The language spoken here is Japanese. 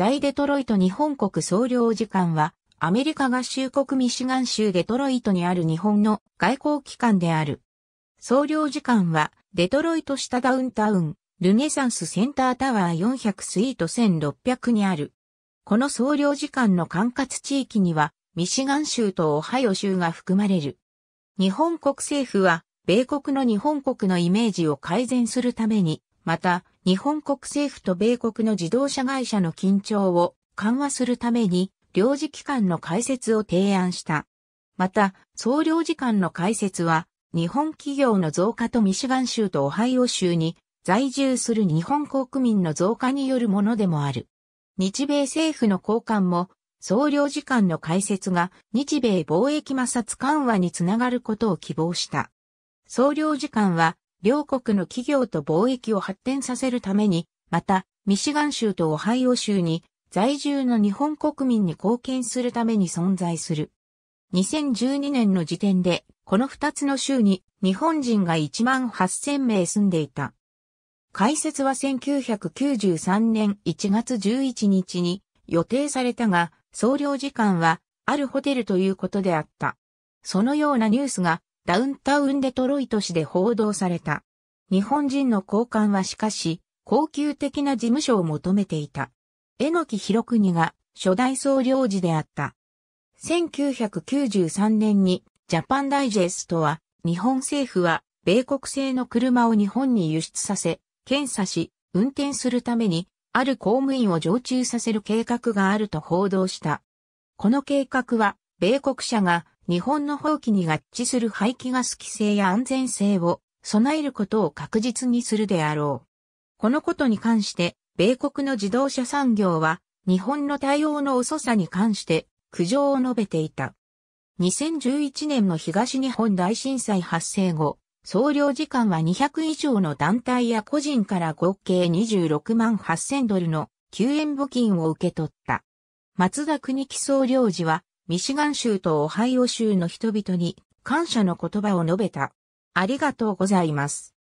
在デトロイト日本国総領事館は、アメリカ合衆国ミシガン州デトロイトにある日本の外交機関である。総領事館は、デトロイト下ダウンタウン、ルネサンスセンタータワー400スイート1600にある。この総領事館の管轄地域には、ミシガン州とオハイオ州が含まれる。日本国政府は、米国の日本国のイメージを改善するために、また、日本国政府と米国の自動車会社の緊張を緩和するために、領事機関の開設を提案した。また、総領事館の開設は、日本企業の増加とミシガン州とオハイオ州に在住する日本国民の増加によるものでもある。日米政府の交換も、総領事館の開設が日米貿易摩擦緩和につながることを希望した。総領事館は両国の企業と貿易を発展させるために、また、ミシガン州とオハイオ州に在住の日本国民に貢献するために存在する。2012年の時点で、この2つの州に日本人が1万8000名住んでいた。開設は1993年1月11日に予定されたが、総領時間はあるホテルということであった。そのようなニュースがダウンタウンデトロイト市で報道された。日本人の交換はしかし、高級的な事務所を求めていた。榎木博国が初代総領事であった。1993年にジャパンダイジェストは、日本政府は米国製の車を日本に輸出させ、検査し、運転するために、ある公務員を常駐させる計画があると報道した。この計画は、米国社が日本の放棄に合致する排気ガス規制や安全性を備えることを確実にするであろう。このことに関して、米国の自動車産業は、日本の対応の遅さに関して、苦情を述べていた。2011年の東日本大震災発生後、総領時間は200以上の団体や個人から合計26万8000ドルの救援募金を受け取った。松田国木総領事はミシガン州とオハイオ州の人々に感謝の言葉を述べた。ありがとうございます。